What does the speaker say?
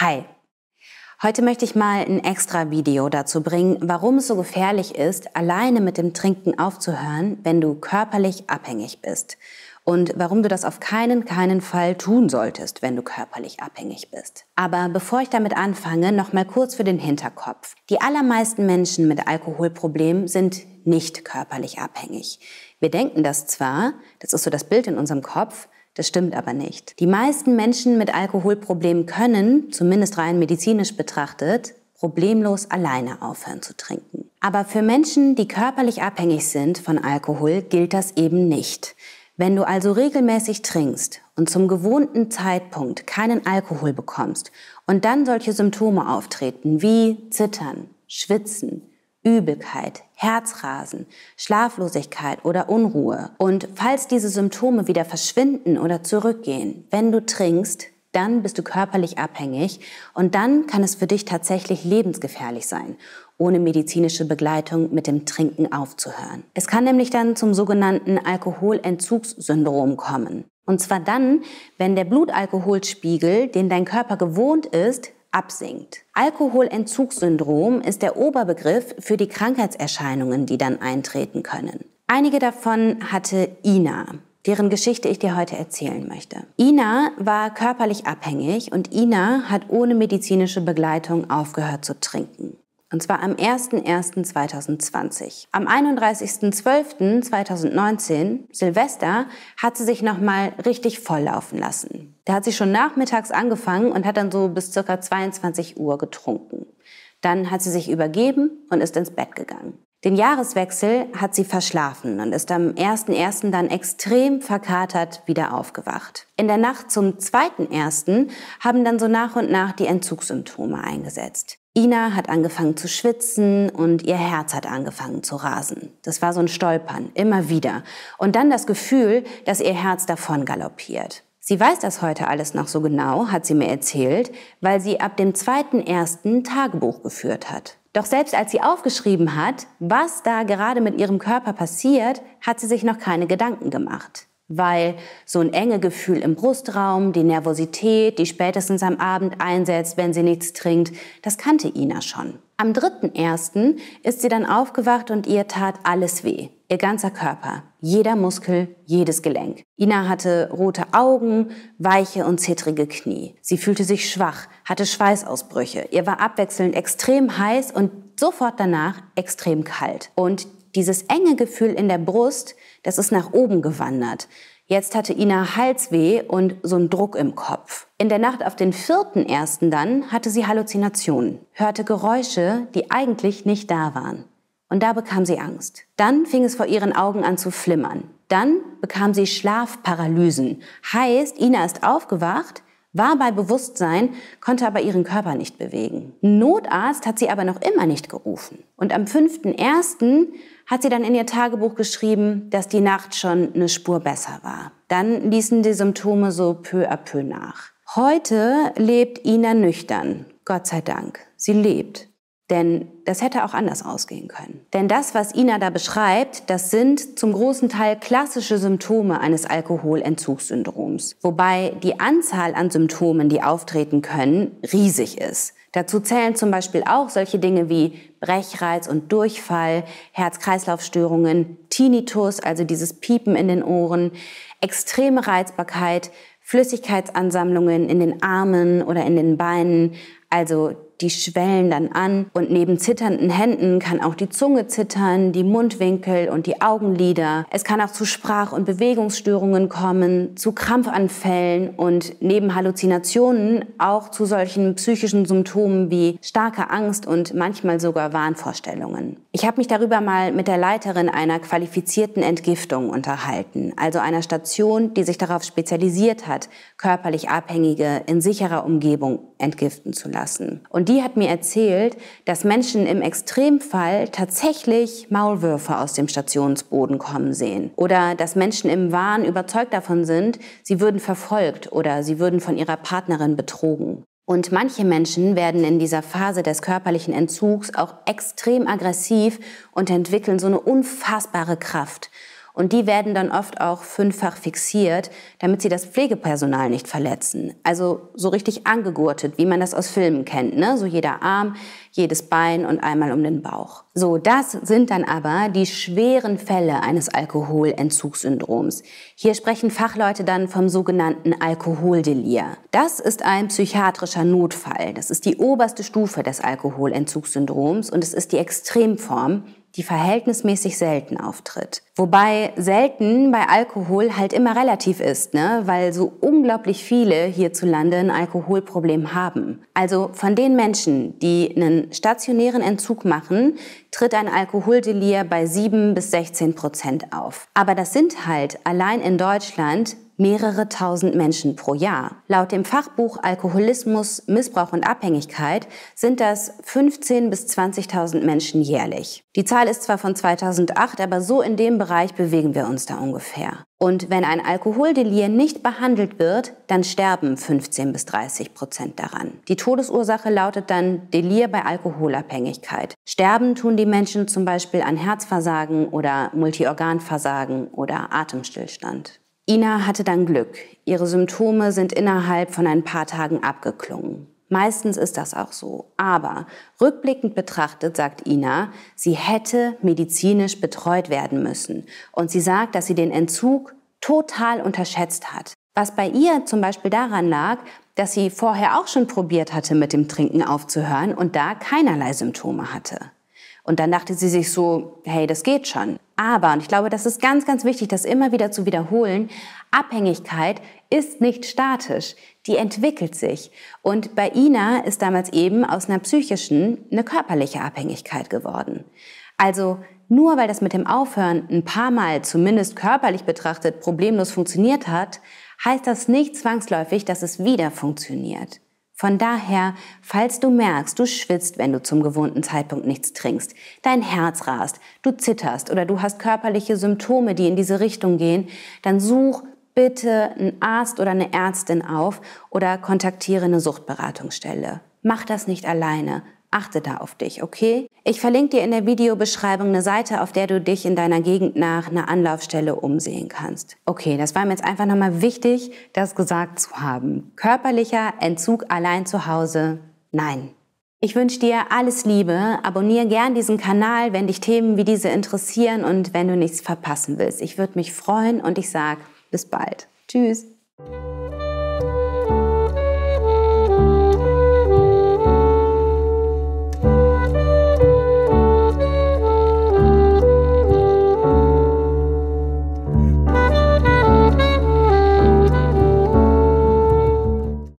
Hi. Heute möchte ich mal ein extra Video dazu bringen, warum es so gefährlich ist, alleine mit dem Trinken aufzuhören, wenn du körperlich abhängig bist. Und warum du das auf keinen, keinen Fall tun solltest, wenn du körperlich abhängig bist. Aber bevor ich damit anfange, nochmal kurz für den Hinterkopf. Die allermeisten Menschen mit Alkoholproblemen sind nicht körperlich abhängig. Wir denken das zwar, das ist so das Bild in unserem Kopf, das stimmt aber nicht. Die meisten Menschen mit Alkoholproblemen können, zumindest rein medizinisch betrachtet, problemlos alleine aufhören zu trinken. Aber für Menschen, die körperlich abhängig sind von Alkohol, gilt das eben nicht. Wenn du also regelmäßig trinkst und zum gewohnten Zeitpunkt keinen Alkohol bekommst und dann solche Symptome auftreten wie Zittern, Schwitzen, Übelkeit, Herzrasen, Schlaflosigkeit oder Unruhe. Und falls diese Symptome wieder verschwinden oder zurückgehen, wenn du trinkst, dann bist du körperlich abhängig und dann kann es für dich tatsächlich lebensgefährlich sein, ohne medizinische Begleitung mit dem Trinken aufzuhören. Es kann nämlich dann zum sogenannten Alkoholentzugssyndrom kommen. Und zwar dann, wenn der Blutalkoholspiegel, den dein Körper gewohnt ist, absinkt. Alkoholentzugssyndrom ist der Oberbegriff für die Krankheitserscheinungen, die dann eintreten können. Einige davon hatte Ina deren Geschichte ich dir heute erzählen möchte. Ina war körperlich abhängig und Ina hat ohne medizinische Begleitung aufgehört zu trinken. Und zwar am 01.01.2020. Am 31.12.2019, Silvester, hat sie sich nochmal richtig volllaufen lassen. Da hat sie schon nachmittags angefangen und hat dann so bis circa 22 Uhr getrunken. Dann hat sie sich übergeben und ist ins Bett gegangen. Den Jahreswechsel hat sie verschlafen und ist am 1.1. dann extrem verkatert wieder aufgewacht. In der Nacht zum 2.1. haben dann so nach und nach die Entzugssymptome eingesetzt. Ina hat angefangen zu schwitzen und ihr Herz hat angefangen zu rasen. Das war so ein Stolpern, immer wieder. Und dann das Gefühl, dass ihr Herz davon galoppiert. Sie weiß das heute alles noch so genau, hat sie mir erzählt, weil sie ab dem zweiten ersten Tagebuch geführt hat. Doch selbst als sie aufgeschrieben hat, was da gerade mit ihrem Körper passiert, hat sie sich noch keine Gedanken gemacht weil so ein enge Gefühl im Brustraum, die Nervosität, die spätestens am Abend einsetzt, wenn sie nichts trinkt, das kannte Ina schon. Am 3.1. ist sie dann aufgewacht und ihr tat alles weh. Ihr ganzer Körper, jeder Muskel, jedes Gelenk. Ina hatte rote Augen, weiche und zittrige Knie. Sie fühlte sich schwach, hatte Schweißausbrüche. Ihr war abwechselnd extrem heiß und sofort danach extrem kalt. Und dieses enge Gefühl in der Brust, das ist nach oben gewandert. Jetzt hatte Ina Halsweh und so einen Druck im Kopf. In der Nacht auf den vierten ersten dann hatte sie Halluzinationen, hörte Geräusche, die eigentlich nicht da waren. Und da bekam sie Angst. Dann fing es vor ihren Augen an zu flimmern. Dann bekam sie Schlafparalysen. Heißt, Ina ist aufgewacht, war bei Bewusstsein, konnte aber ihren Körper nicht bewegen. Notarzt hat sie aber noch immer nicht gerufen. Und am 5.1 hat sie dann in ihr Tagebuch geschrieben, dass die Nacht schon eine Spur besser war. Dann ließen die Symptome so peu à peu nach. Heute lebt Ina nüchtern, Gott sei Dank. Sie lebt. Denn das hätte auch anders ausgehen können. Denn das, was Ina da beschreibt, das sind zum großen Teil klassische Symptome eines Alkoholentzugssyndroms. Wobei die Anzahl an Symptomen, die auftreten können, riesig ist. Dazu zählen zum Beispiel auch solche Dinge wie Brechreiz und Durchfall, Herz-Kreislauf-Störungen, Tinnitus, also dieses Piepen in den Ohren, extreme Reizbarkeit, Flüssigkeitsansammlungen in den Armen oder in den Beinen, also die schwellen dann an und neben zitternden Händen kann auch die Zunge zittern, die Mundwinkel und die Augenlider. Es kann auch zu Sprach- und Bewegungsstörungen kommen, zu Krampfanfällen und neben Halluzinationen auch zu solchen psychischen Symptomen wie starke Angst und manchmal sogar Wahnvorstellungen. Ich habe mich darüber mal mit der Leiterin einer qualifizierten Entgiftung unterhalten, also einer Station, die sich darauf spezialisiert hat, körperlich Abhängige in sicherer Umgebung entgiften zu lassen lassen. Und die hat mir erzählt, dass Menschen im Extremfall tatsächlich Maulwürfe aus dem Stationsboden kommen sehen. Oder dass Menschen im Wahn überzeugt davon sind, sie würden verfolgt oder sie würden von ihrer Partnerin betrogen. Und manche Menschen werden in dieser Phase des körperlichen Entzugs auch extrem aggressiv und entwickeln so eine unfassbare Kraft. Und die werden dann oft auch fünffach fixiert, damit sie das Pflegepersonal nicht verletzen. Also so richtig angegurtet, wie man das aus Filmen kennt. Ne? So jeder Arm, jedes Bein und einmal um den Bauch. So, das sind dann aber die schweren Fälle eines Alkoholentzugssyndroms. Hier sprechen Fachleute dann vom sogenannten Alkoholdelir. Das ist ein psychiatrischer Notfall. Das ist die oberste Stufe des Alkoholentzugssyndroms und es ist die Extremform, die verhältnismäßig selten auftritt. Wobei selten bei Alkohol halt immer relativ ist, ne? weil so unglaublich viele hierzulande ein Alkoholproblem haben. Also von den Menschen, die einen stationären Entzug machen, tritt ein Alkoholdelir bei 7 bis 16 Prozent auf. Aber das sind halt allein in Deutschland mehrere tausend Menschen pro Jahr. Laut dem Fachbuch Alkoholismus, Missbrauch und Abhängigkeit sind das 15.000 bis 20.000 Menschen jährlich. Die Zahl ist zwar von 2008, aber so in dem Bereich bewegen wir uns da ungefähr. Und wenn ein Alkoholdelir nicht behandelt wird, dann sterben 15 bis 30 Prozent daran. Die Todesursache lautet dann Delir bei Alkoholabhängigkeit. Sterben tun die Menschen zum Beispiel an Herzversagen oder Multiorganversagen oder Atemstillstand. Ina hatte dann Glück. Ihre Symptome sind innerhalb von ein paar Tagen abgeklungen. Meistens ist das auch so. Aber rückblickend betrachtet sagt Ina, sie hätte medizinisch betreut werden müssen. Und sie sagt, dass sie den Entzug total unterschätzt hat. Was bei ihr zum Beispiel daran lag, dass sie vorher auch schon probiert hatte, mit dem Trinken aufzuhören und da keinerlei Symptome hatte. Und dann dachte sie sich so, hey, das geht schon. Aber, und ich glaube, das ist ganz, ganz wichtig, das immer wieder zu wiederholen, Abhängigkeit ist nicht statisch, die entwickelt sich. Und bei Ina ist damals eben aus einer psychischen eine körperliche Abhängigkeit geworden. Also nur weil das mit dem Aufhören ein paar Mal zumindest körperlich betrachtet problemlos funktioniert hat, heißt das nicht zwangsläufig, dass es wieder funktioniert. Von daher, falls du merkst, du schwitzt, wenn du zum gewohnten Zeitpunkt nichts trinkst, dein Herz rast, du zitterst oder du hast körperliche Symptome, die in diese Richtung gehen, dann such bitte einen Arzt oder eine Ärztin auf oder kontaktiere eine Suchtberatungsstelle. Mach das nicht alleine. Achte da auf dich, okay? Ich verlinke dir in der Videobeschreibung eine Seite, auf der du dich in deiner Gegend nach einer Anlaufstelle umsehen kannst. Okay, das war mir jetzt einfach nochmal wichtig, das gesagt zu haben. Körperlicher Entzug allein zu Hause, nein. Ich wünsche dir alles Liebe, abonniere gern diesen Kanal, wenn dich Themen wie diese interessieren und wenn du nichts verpassen willst. Ich würde mich freuen und ich sage bis bald. Tschüss.